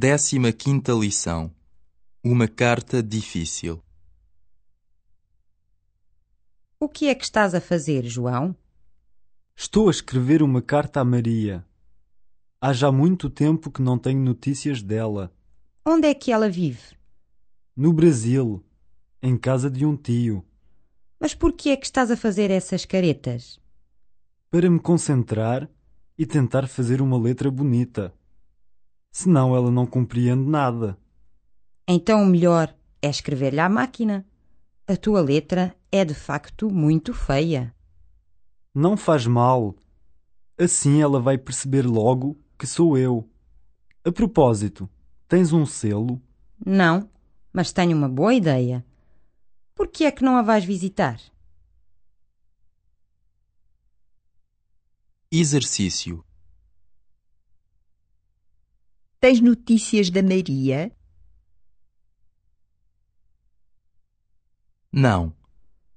Décima quinta lição. Uma carta difícil. O que é que estás a fazer, João? Estou a escrever uma carta a Maria. Há já muito tempo que não tenho notícias dela. Onde é que ela vive? No Brasil, em casa de um tio. Mas por que é que estás a fazer essas caretas? Para me concentrar e tentar fazer uma letra bonita senão ela não compreende nada. Então o melhor é escrever-lhe à máquina. A tua letra é de facto muito feia. Não faz mal. Assim ela vai perceber logo que sou eu. A propósito, tens um selo? Não, mas tenho uma boa ideia. Por que é que não a vais visitar? Exercício Tens notícias da Maria? Não,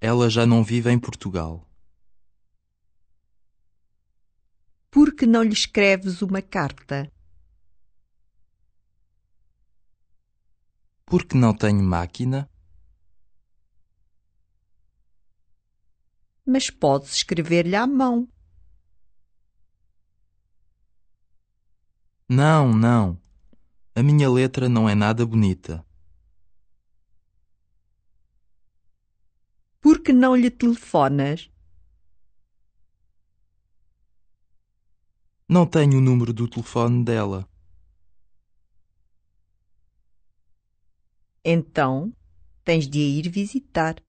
ela já não vive em Portugal. Por que não lhe escreves uma carta? Porque não tenho máquina. Mas podes escrever-lhe à mão. Não, não. A minha letra não é nada bonita. Por que não lhe telefonas? Não tenho o número do telefone dela. Então, tens de ir visitar.